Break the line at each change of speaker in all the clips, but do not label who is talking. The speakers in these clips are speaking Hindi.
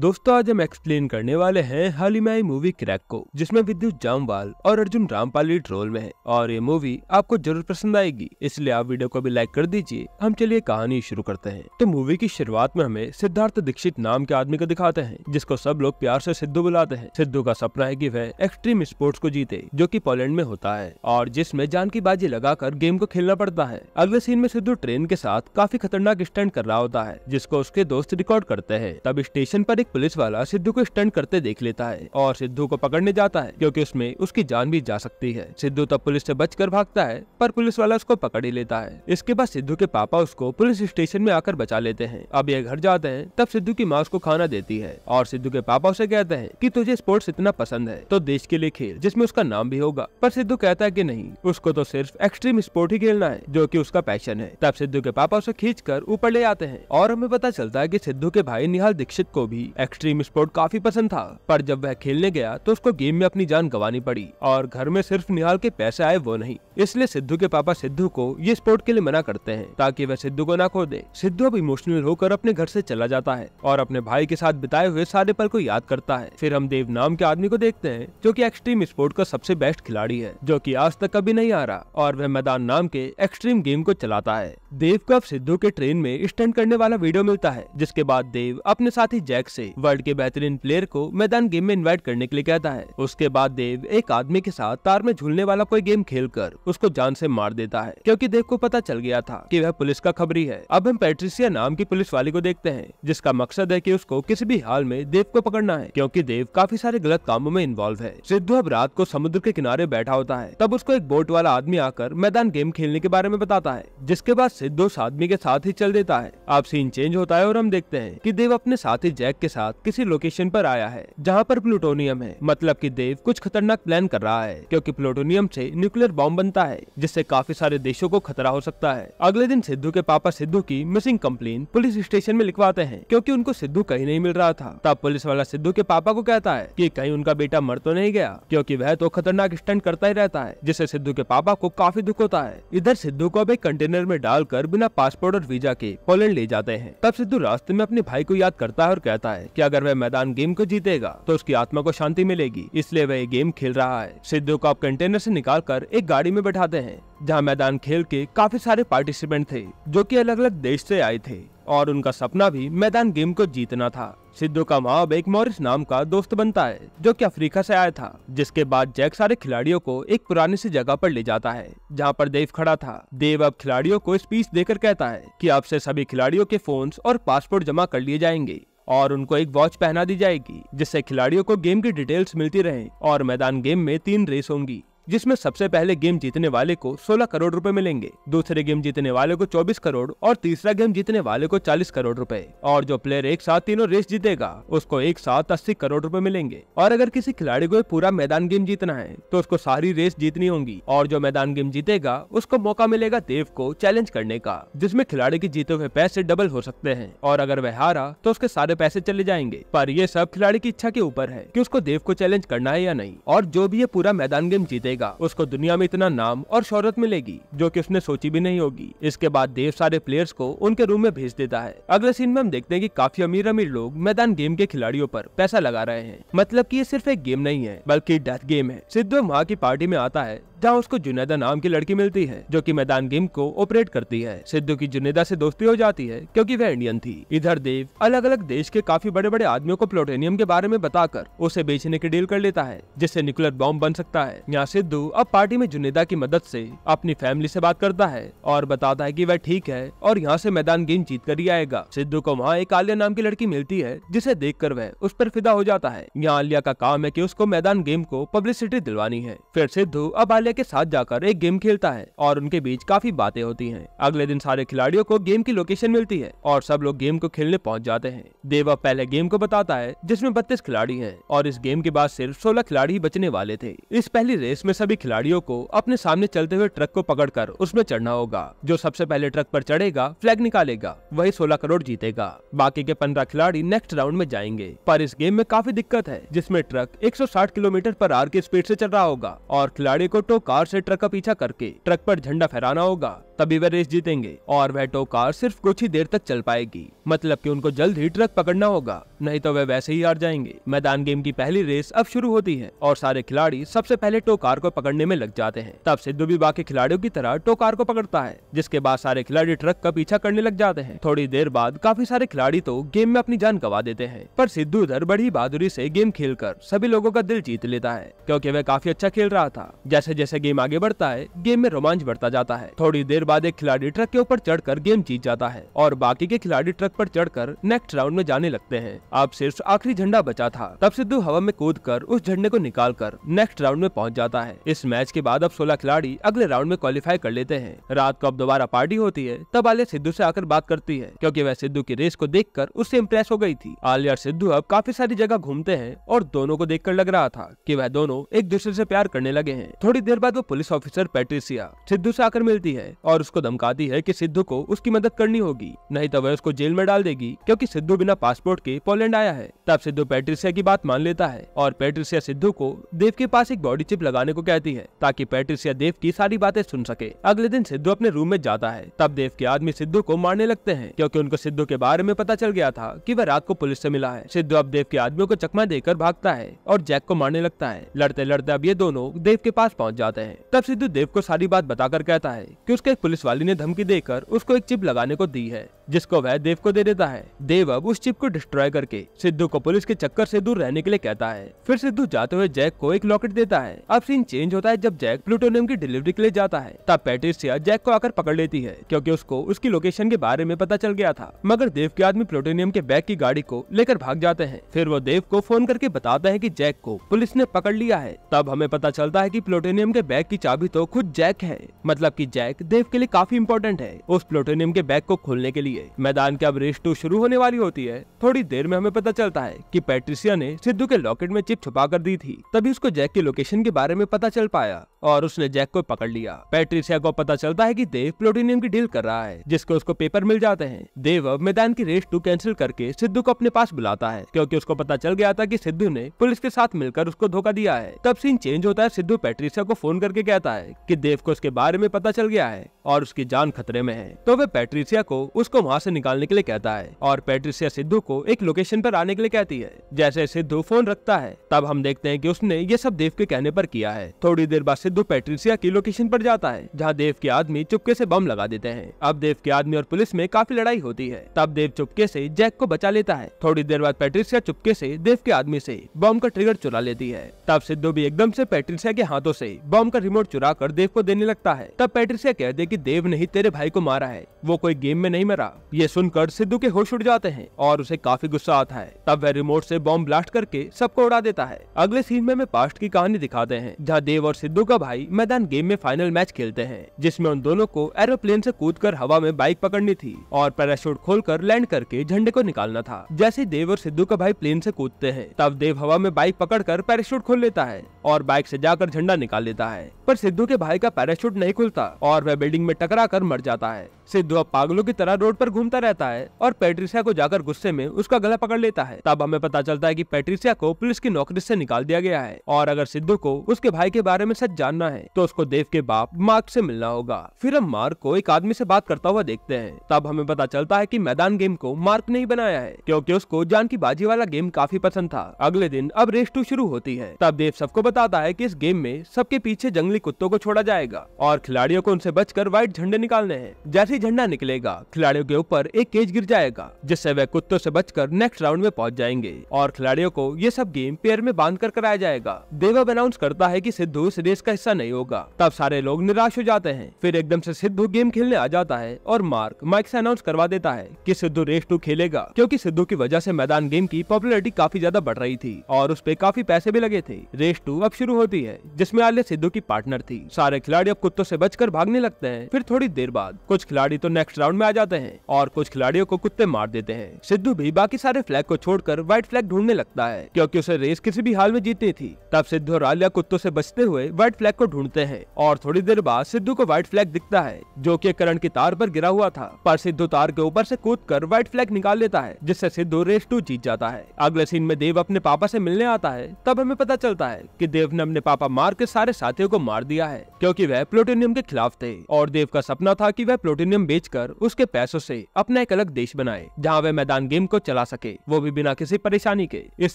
दोस्तों आज हम एक्सप्लेन करने वाले हैं हाल ही में आई मूवी क्रैक को जिसमें विद्युत जामवाल और अर्जुन रामपाल लीड रोल में हैं और ये मूवी आपको जरूर पसंद आएगी इसलिए आप वीडियो को भी लाइक कर दीजिए हम चलिए कहानी शुरू करते हैं तो मूवी की शुरुआत में हमें सिद्धार्थ दीक्षित नाम के आदमी को दिखाते हैं जिसको सब लोग प्यार ऐसी सिद्धू बुलाते हैं सिद्धू का सपना है की वह एक्सट्रीम स्पोर्ट्स को जीते जो की पोलैंड में होता है और जिसमे जान की बाजी लगा गेम को खेलना पड़ता है अगले सीन में सिद्धू ट्रेन के साथ काफी खतरनाक स्टैंड कर रहा होता है जिसको उसके दोस्त रिकॉर्ड करते हैं तब स्टेशन आरोप एक पुलिस वाला सिद्धू को स्टंट करते देख लेता है और सिद्धू को पकड़ने जाता है क्योंकि उसमें उसकी जान भी जा सकती है सिद्धू तब तो पुलिस से बचकर भागता है पर पुलिस वाला उसको पकड़ ही लेता है इसके बाद सिद्धू के पापा उसको पुलिस स्टेशन में आकर बचा लेते हैं अब ये घर जाते हैं तब सिद्धू की माँ उसको खाना देती है और सिद्धू के पापा उसे कहते हैं की तुझे स्पोर्ट्स इतना पसंद है तो देश के लिए खेल जिसमे उसका नाम भी होगा पर सिद्धू कहता है की नहीं उसको तो सिर्फ एक्सट्रीम स्पोर्ट ही खेलना है जो की उसका पैशन है तब सिद्धू के पापा उसे खींच ऊपर ले आते हैं और हमें पता चलता है की सिद्धू के भाई निहाल दीक्षित को भी एक्सट्रीम स्पोर्ट काफी पसंद था पर जब वह खेलने गया तो उसको गेम में अपनी जान गंवानी पड़ी और घर में सिर्फ निहाल के पैसे आए वो नहीं इसलिए सिद्धू के पापा सिद्धू को ये स्पोर्ट के लिए मना करते हैं ताकि वह सिद्धू को ना खो दे सिद्धू अब इमोशनल होकर अपने घर से चला जाता है और अपने भाई के साथ बिताए हुए सारे पल को याद करता है फिर हम देव नाम के आदमी को देखते हैं जो की एक्सट्रीम स्पोर्ट का सबसे बेस्ट खिलाड़ी है जो की आज तक कभी नहीं आ रहा और वह मैदान नाम के एक्सट्रीम गेम को चलाता है देव को अब सिद्धू के ट्रेन में स्टैंड करने वाला वीडियो मिलता है जिसके बाद देव अपने साथी जैक से से वर्ल्ड के बेहतरीन प्लेयर को मैदान गेम में इन्वाइट करने के लिए कहता है उसके बाद देव एक आदमी के साथ तार में झूलने वाला कोई गेम खेल कर उसको जान ऐसी मार देता है क्यूँकी देव को पता चल गया था की वह पुलिस का खबरी है अब हम पेट्रिसिया नाम की पुलिस वाली को देखते हैं जिसका मकसद है की उसको किसी भी हाल में देव को पकड़ना है क्यूँकी देव काफी सारे गलत कामों में इन्वॉल्व है सिद्धू अब रात को समुद्र के किनारे बैठा होता है तब उसको एक बोट वाला आदमी आकर मैदान गेम खेलने के बारे में बताता है जिसके बाद सिद्धू उस आदमी के साथ ही चल देता है अब सीन चेंज होता है और हम देखते हैं कि देव अपने साथी जैक के साथ किसी लोकेशन पर आया है जहाँ पर प्लूटोनियम है मतलब कि देव कुछ खतरनाक प्लान कर रहा है क्योंकि प्लूटोनियम से न्यूक्लियर बॉम्ब बनता है जिससे काफी सारे देशों को खतरा हो सकता है अगले दिन सिद्धू के पापा सिद्धू की मिसिंग कम्प्लेन पुलिस स्टेशन में लिखवाते हैं क्यूँकी उनको सिद्धू कहीं नहीं मिल रहा था तब पुलिस वाला सिद्धू के पापा को कहता है की कहीं उनका बेटा मर तो नहीं गया क्यूँकी वह तो खतरनाक स्टंट करता ही रहता है जिससे सिद्धू के पापा को काफी दुख होता है इधर सिद्धू को अब एक कंटेनर में डालकर बिना पासपोर्ट और वीजा के पोलैंड ले जाते हैं तब सिद्धू रास्ते में अपने भाई को याद करता है और कहता है है कि अगर वह मैदान गेम को जीतेगा तो उसकी आत्मा को शांति मिलेगी इसलिए वह गेम खेल रहा है सिद्धू को आप कंटेनर से निकाल कर एक गाड़ी में बैठाते हैं जहां मैदान खेल के काफी सारे पार्टिसिपेंट थे जो कि अलग अलग देश से आए थे और उनका सपना भी मैदान गेम को जीतना था सिद्धू का माँ अब एक मॉरिस नाम का दोस्त बनता है जो कि अफ्रीका से आया था जिसके बाद जैक सारे खिलाड़ियों को एक पुरानी सी जगह पर ले जाता है जहाँ पर देव खड़ा था देव अब खिलाड़ियों को स्पीच देकर कहता है कि आपसे सभी खिलाड़ियों के फोन और पासपोर्ट जमा कर लिए जाएंगे और उनको एक वॉच पहना दी जाएगी जिससे खिलाड़ियों को गेम की डिटेल्स मिलती रहे और मैदान गेम में तीन रेस होंगी जिसमें सबसे पहले गेम जीतने वाले को 16 करोड़ रुपए मिलेंगे दूसरे गेम जीतने वाले को 24 करोड़ और तीसरा गेम जीतने वाले को 40 करोड़ रुपए और जो प्लेयर एक साथ तीनों रेस जीतेगा उसको एक साथ 80 करोड़ रुपए मिलेंगे और अगर किसी खिलाड़ी को पूरा मैदान गेम जीतना है तो उसको सारी रेस जीतनी होगी और जो मैदान गेम जीतेगा उसको मौका मिलेगा देव को चैलेंज करने का जिसमे खिलाड़ी के जीते हुए पैसे डबल हो सकते हैं और अगर वह हारा तो उसके सारे पैसे चले जाएंगे पर यह सब खिलाड़ी की इच्छा के ऊपर है की उसको देव को चैलेंज करना है या नहीं और जो भी ये पूरा मैदान गेम जीते करेगा उसको दुनिया में इतना नाम और शोहरत मिलेगी जो की उसने सोची भी नहीं होगी इसके बाद देव सारे प्लेयर्स को उनके रूम में भेज देता है अगले सीन में हम देखते हैं की काफी अमीर अमीर लोग मैदान गेम के खिलाड़ियों पर पैसा लगा रहे हैं मतलब की ये सिर्फ एक गेम नहीं है बल्कि डेथ गेम है सिद्धू माँ की पार्टी में आता है जहाँ उसको जुनेदा नाम की लड़की मिलती है जो कि मैदान गेम को ऑपरेट करती है सिद्धू की जुनेदा से दोस्ती हो जाती है क्योंकि वह इंडियन थी इधर देव अलग अलग देश के काफी बड़े बड़े आदमियों को प्लूटोनियम के बारे में बताकर उसे बेचने की डील कर लेता है जिससे न्यूक्लियर बॉम्ब बन सकता है यहाँ सिद्धू अब पार्टी में जुनेदा की मदद से अपनी फैमिली से बात करता है और बताता है कि वह ठीक है और यहाँ से मैदान गेम जीत कर ही आएगा सिद्धू को वहाँ एक आलिया नाम की लड़की मिलती है जिसे देख वह उस पर फिदा हो जाता है यहाँ आलिया का काम है की उसको मैदान गेम को पब्लिसिटी दिलवानी है फिर सिद्धू अब आलिया के साथ जाकर एक गेम खेलता है और उनके बीच काफी बातें होती है अगले दिन सारे खिलाड़ियों को गेम की लोकेशन मिलती है और सब लोग गेम को खेलने पहुँच जाते हैं देवा पहले गेम को बताता है जिसमे बत्तीस खिलाड़ी है और इस गेम के बाद सिर्फ सोलह खिलाड़ी बचने वाले थे इस पहली रेस में में सभी खिलाड़ियों को अपने सामने चलते हुए ट्रक को पकड़कर उसमें चढ़ना होगा जो सबसे पहले ट्रक पर चढ़ेगा फ्लैग निकालेगा वही सोलह करोड़ जीतेगा बाकी के पंद्रह खिलाड़ी नेक्स्ट राउंड में जाएंगे पर इस गेम में काफी दिक्कत है जिसमे ट्रक 160 किलोमीटर पर आर की स्पीड ऐसी चल रहा होगा और खिलाड़ी को टो कार ऐसी ट्रक का पीछा करके ट्रक आरोप झंडा फहराना होगा तभी वे रेस जीतेंगे और वह टो कार सिर्फ कुछ ही देर तक चल पाएगी मतलब कि उनको जल्द ही ट्रक पकड़ना होगा नहीं तो वे वैसे ही हार जाएंगे मैदान गेम की पहली रेस अब शुरू होती है और सारे खिलाड़ी सबसे पहले टो कार को पकड़ने में लग जाते हैं तब सिद्धू भी बाकी खिलाड़ियों की तरह टो कार को पकड़ता है जिसके बाद सारे खिलाड़ी ट्रक का पीछा करने लग जाते हैं थोड़ी देर बाद काफी सारे खिलाड़ी तो गेम में अपनी जान गवा देते हैं पर सिद्धू उधर बड़ी बहादुरी से गेम खेल सभी लोगों का दिल जीत लेता है क्योंकि वह काफी अच्छा खेल रहा था जैसे जैसे गेम आगे बढ़ता है गेम में रोमांच बढ़ता जाता है थोड़ी देर बाद एक खिलाड़ी ट्रक के ऊपर चढ़कर गेम जीत जाता है और बाकी के खिलाड़ी ट्रक पर चढ़कर नेक्स्ट राउंड में जाने लगते हैं अब सिर्फ आखिरी झंडा बचा था तब सिद्धू हवा में कूद कर उस झंडे को निकाल कर नेक्स्ट राउंड में पहुँच जाता है इस मैच के बाद अब सोलह खिलाड़ी अगले राउंड में क्वालिफाई कर लेते हैं रात को अब दोबारा पार्टी होती है तब आलिया सिद्धू ऐसी आकर बात करती है क्यूँकी वह सिद्धू की रेस को देख कर उससे इम्प्रेस हो गयी थी आलिया और सिद्धू अब काफी सारी जगह घूमते हैं और दोनों को देख लग रहा था की वह दोनों एक दूसरे ऐसी प्यार करने लगे हैं थोड़ी देर बाद वो पुलिस ऑफिसर पेट्रिसिया सिद्धू ऐसी आकर मिलती है और और उसको धमकाती है कि सिद्धू को उसकी मदद करनी होगी नहीं तो वह उसको जेल में डाल देगी क्योंकि सिद्धू बिना पासपोर्ट के पोलैंड आया है तब सिद्धू पेट्रिसिया की बात मान लेता है और पेट्रिसिया सिद्धू को देव के पास एक बॉडी चिप लगाने को कहती है ताकि पेट्रिसिया देव की सारी बातें सुन सके अगले दिन सिद्धू अपने रूम में जाता है तब देव के आदमी सिद्धू को मारने लगते हैं क्योंकि उनको सिद्धू के बारे में पता चल गया था कि वह रात को पुलिस से मिला है सिद्धू अब देव के आदमियों को चकमा देकर भागता है और जैक को मारने लगता है लड़ते लड़ते अब ये दोनों देव के पास पहुंच जाते हैं तब सिद्धू देव को सारी बात बताकर कहता है कि उसके पुलिस वाली ने धमकी देकर उसको एक चिप लगाने को दी है जिसको वह देव को दे देता है देव अब उस चिप को डिस्ट्रॉय करके सिद्धू को पुलिस के चक्कर से दूर रहने के लिए कहता है फिर सिद्धू जाते हुए जैक को एक लॉकेट देता है अब सीन चेंज होता है जब जैक प्लूटोनियम की डिलीवरी के लिए जाता है तब पैट्रिसिया जैक को आकर पकड़ लेती है क्योंकि उसको उसकी लोकेशन के बारे में पता चल गया था मगर देव के आदमी प्लूटोनियम के बैग की गाड़ी को लेकर भाग जाते हैं फिर वो देव को फोन करके बताता है की जैक को पुलिस ने पकड़ लिया है तब हमें पता चलता है की प्लूटोनियम के बैग की चाबी तो खुद जैक है मतलब की जैक देव आपके लिए काफी इंपॉर्टेंट है उस प्लूटोनियम के बैग को खोलने के लिए मैदान की अब रेस टू तो शुरू होने वाली होती है थोड़ी देर में हमें पता चलता है की पैट्रिसिया ने सिद्धू के लॉकेट में चिप छुपा कर दी थी तभी उसको जैक की लोकेशन के बारे में पता चल पाया और उसने जैक को पकड़ लिया पैट्रिसिया को पता चलता है कि देव प्लूटोनियम की डील कर रहा है जिसको उसको पेपर मिल जाते हैं देव अब मैदान की रेस टू कैंसिल करके सिद्धू को अपने पास बुलाता है क्योंकि उसको पता चल गया था की सिद्धू ने पुलिस के साथ मिलकर उसको धोखा दिया है तब सीन चेंज होता है सिद्धू पैट्रिसिया को फोन करके कहता है की देव को उसके बारे में पता चल गया है और उसकी जान खतरे में है तो वह पैट्रिसिया को उसको वहाँ ऐसी निकालने के लिए कहता है और पैट्रिसिया सिद्धू को एक लोकेशन आरोप आने के लिए कहती है जैसे सिद्धू फोन रखता है तब हम देखते हैं की उसने ये सब देव के कहने आरोप किया है थोड़ी देर बाद सिद्धू पेट्रिसिया की लोकेशन पर जाता है जहाँ देव के आदमी चुपके से बम लगा देते हैं अब देव के आदमी और पुलिस में काफी लड़ाई होती है तब देव चुपके से जैक को बचा लेता है थोड़ी देर बाद पेट्रिसिया चुपके से देव के आदमी से बम का ट्रिगर चुरा लेती है तब सिद्धू भी एकदम से पेट्रिसिया के हाथों से बम का रिमोट चुरा कर देव को देने लगता है तब पेट्रिसिया कहते की देव नहीं तेरे भाई को मारा है वो कोई गेम में नहीं मरा ये सुनकर सिद्धू के होश उड़ जाते हैं और उसे काफी गुस्सा आता है तब वह रिमोट ऐसी बॉम्ब ब्लास्ट करके सबको उड़ा देता है अगले सीन में पास्ट की कहानी दिखाते हैं जहाँ देव और सिद्धू का भाई मैदान गेम में फाइनल मैच खेलते हैं जिसमें उन दोनों को एरोप्लेन से कूदकर हवा में बाइक पकड़नी थी और पैराशूट खोलकर लैंड करके झंडे को निकालना था जैसे देव और सिद्धू का भाई प्लेन से कूदते हैं तब देव हवा में बाइक पकड़कर पैराशूट खोल लेता है और बाइक से जाकर झंडा निकाल लेता है पर सिद्धू के भाई का पैराशूट नहीं खुलता और वह बिल्डिंग में टकरा कर मर जाता है सिद्धू अब पागलों की तरह रोड पर घूमता रहता है और पेट्रिसिया को जाकर गुस्से में उसका गला पकड़ लेता है तब हमें पता चलता है कि पेट्रिसिया को पुलिस की नौकरी से निकाल दिया गया है और अगर सिद्धू को उसके भाई के बारे में सच जानना है तो उसको देव के बाप मार्क से मिलना होगा फिर हम मार्क को एक आदमी से बात करता हुआ देखते हैं तब हमें पता चलता है की मैदान गेम को मार्क नहीं बनाया है क्योंकि उसको जान की बाजी वाला गेम काफी पसंद था अगले दिन अब रेस टू शुरू होती है तब देव सबको बताता है कि इस गेम में सबके पीछे जंगली कुत्तों को छोड़ा जाएगा और खिलाड़ियों को उनसे बचकर व्हाइट झंडे निकालने हैं जैसे ही झंडा निकलेगा खिलाड़ियों के ऊपर एक केज गिर जाएगा जिससे वह कुत्तों से बचकर नेक्स्ट राउंड में पहुंच जाएंगे और खिलाड़ियों को ये सब गेम पेयर में बांध कर कराया जाएगा देवब अनाउंस करता है की सिद्धू इस रेस का हिस्सा नहीं होगा तब सारे लोग निराश हो जाते हैं फिर एकदम ऐसी सिद्धू गेम खेलने आ जाता है और मार्क माइक ऐसी अनाउंस करवा देता है की सिद्धू रेस टू खेलेगा क्यूँकी सिद्धू की वजह ऐसी मैदान गेम की पॉपुलरिटी काफी ज्यादा बढ़ रही थी और उस पर काफी पैसे भी लगे थे रेस टू अब शुरू होती है जिसमे आलिया सिद्धू की पार्टनर थी सारे खिलाड़ी अब कुत्तों से बचकर भागने लगते हैं फिर थोड़ी देर बाद कुछ खिलाड़ी तो नेक्स्ट राउंड में आ जाते हैं और कुछ खिलाड़ियों को कुत्ते मार देते हैं सिद्धू भी बाकी सारे फ्लैग को छोड़कर व्हाइट फ्लैग ढूंढने लगता है क्योंकि उसे रेस किसी भी हाल में जीतनी थी तब सिद्धू और आलिया कुत्तों से बचते हुए व्हाइट फ्लैग को ढूंढते हैं और थोड़ी देर बाद सिद्धू को व्हाइट फ्लैग दिखता है जो की करण की तार पर गिरा हुआ था पर सिद्धू तार के ऊपर से कूद कर व्हाइट फ्लैग निकाल लेता है जिससे सिद्धू रेस टू जीत जाता है अगले सीन में देव अपने पापा से मिलने आता है तब हमें पता चलता है की देव ने अपने पापा मार के सारे साथियों को मार दिया है क्योंकि वह प्लूटोनियम के खिलाफ थे और देव का सपना था कि वह प्लूटोनियम बेचकर उसके पैसों से अपना एक अलग देश बनाए जहां वह मैदान गेम को चला सके वो भी बिना किसी परेशानी के इस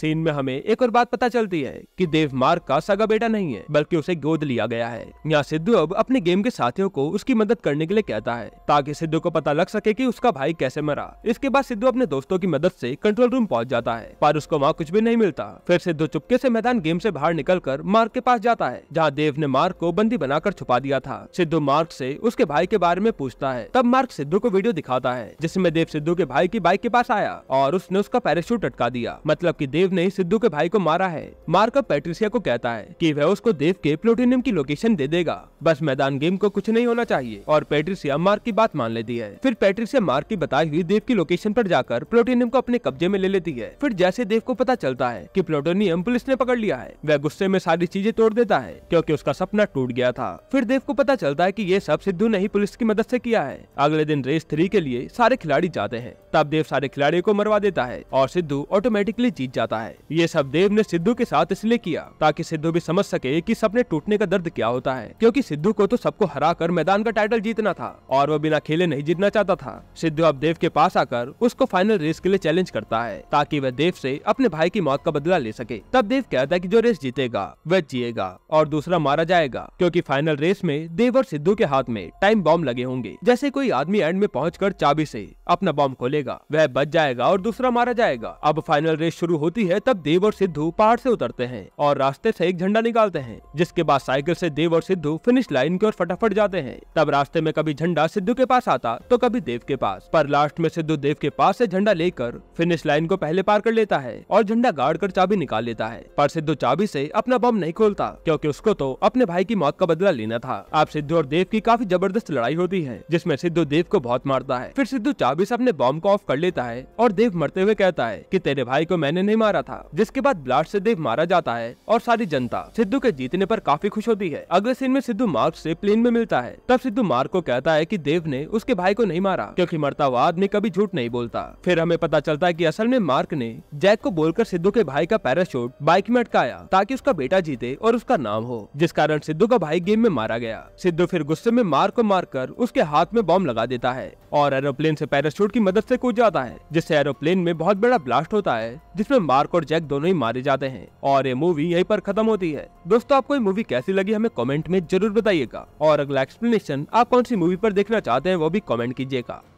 सीन में हमें एक और बात पता चलती है की देव मार्ग का सगा बेटा नहीं है बल्कि उसे गोद लिया गया है यहाँ सिद्धू अब अपने गेम के साथियों को उसकी मदद करने के लिए कहता है ताकि सिद्धू को पता लग सके की उसका भाई कैसे मरा इसके बाद सिद्धू अपने दोस्तों की मदद ऐसी कंट्रोल रूम पहुँच जाता है पर उसको वहाँ कुछ भी नहीं मिलता फिर सिद्धू चुपके ऐसी मैदान गेम ऐसी बाहर निकल छोड़कर मार्ग के पास जाता है जहाँ देव ने मार्ग को बंदी बनाकर छुपा दिया था सिद्धू मार्ग से उसके भाई के बारे में पूछता है तब मार्ग सिद्धू को वीडियो दिखाता है जिसमें देव सिद्धू के भाई की बाइक के पास आया और उसने उसका पैराशूट अटका दिया मतलब की देव ने सिद्धू के भाई को मारा है मार्क अब पेट्रिसिया को कहता है की वह उसको देव के प्लोटिनियम की लोकेशन दे देगा बस मैदान गेम को कुछ नहीं होना चाहिए और पेट्रिसिया मार्ग की बात मान लेती है फिर पेट्रिसिया मार्ग की बताई हुई देव की लोकेशन पर जाकर प्लोटिनियम को अपने कब्जे में ले लेती है फिर जैसे देव को पता चलता है कि प्लोटोनियम पुलिस ने पकड़ लिया है वह गुस्से में में सारी चीजें तोड़ देता है क्योंकि उसका सपना टूट गया था फिर देव को पता चलता है कि ये सब सिद्धू ने ही पुलिस की मदद से किया है अगले दिन रेस थ्री के लिए सारे खिलाड़ी जाते हैं तब देव सारे खिलाड़ियों को मरवा देता है और सिद्धू ऑटोमेटिकली जीत जाता है ये सब देव ने सिद्धू के साथ इसलिए किया ताकि सिद्धू भी समझ सके की सपने टूटने का दर्द क्या होता है क्योंकि सिद्धू को तो सबको हरा कर मैदान का टाइटल जीतना था और वो बिना खेले नहीं जीतना चाहता था सिद्धू अब देव के पास आकर उसको फाइनल रेस के लिए चैलेंज करता है ताकि वह देव से अपने भाई की मौत का बदला ले सके तब देव कहता है कि जो रेस जीतेगा वह जिएगा और दूसरा मारा जाएगा क्योंकि फाइनल रेस में देव और सिद्धू के हाथ में टाइम बॉम्ब लगे होंगे जैसे कोई आदमी एंड में पहुँच चाबी ऐसी अपना बॉम्ब खोलेगा वह बच जाएगा और दूसरा मारा जाएगा अब फाइनल रेस शुरू होती है तब देव और सिद्धू पहाड़ ऐसी उतरते हैं और रास्ते ऐसी एक झंडा निकालते हैं जिसके बाद साइकिल ऐसी देव और सिद्धू फिनिश लाइन की ओर फटाफट जाते हैं तब रास्ते में कभी झंडा सिद्धू के पास आता तो कभी देव के पास पर लास्ट में सिद्धू देव के पास से झंडा लेकर फिनिश लाइन को पहले पार कर लेता है और झंडा गाड़ कर चाबी निकाल लेता है पर सिद्धू चाबी से अपना अपना बम नहीं खोलता क्योंकि उसको तो अपने भाई की मौत का बदला लेना था आप सिद्धू और देव की काफी जबरदस्त लड़ाई होती है जिसमे सिद्धू देव को बहुत मारता है फिर सिद्धू चाबी से अपने बॉम्ब को ऑफ कर लेता है और देव मरते हुए कहता है की तेरे भाई को मैंने नहीं मारा था जिसके बाद ब्लास्ट ऐसी देव मारा जाता है और सारी जनता सिद्धू के जीतने आरोप काफी खुश होती है अगले सीन में सिद्धू मार्क ऐसी प्लेन में मिलता है तब सिद्धू मार्क को कहता है की देव ने उसके भाई को नहीं मारा क्यूँकी मरता हुआ आदमी कभी झूठ नहीं बोलता फिर हमें पता चलता है की असल में मार्क ने जैक को बोलकर सिद्धू के भाई का पैराशूट बाइक में अटकाया ताकि उसका बेटा जीते और उसका नाम हो जिस कारण सिद्धू का भाई गेम में मारा गया सिद्धू फिर गुस्से में मार को मार कर उसके हाथ में बॉम्ब लगा देता है और एरोप्लेन से पैराशूट की मदद से कूद जाता है जिससे एरोप्लेन में बहुत बड़ा ब्लास्ट होता है जिसमें मार्क और जैक दोनों ही मारे जाते हैं और ये मूवी यहीं पर खत्म होती है दोस्तों आपको ये मूवी कैसी लगी हमें कमेंट में जरूर बताइएगा और अगला एक्सप्लेनेशन आप कौन सी मूवी पर देखना चाहते हैं वो भी कॉमेंट कीजिएगा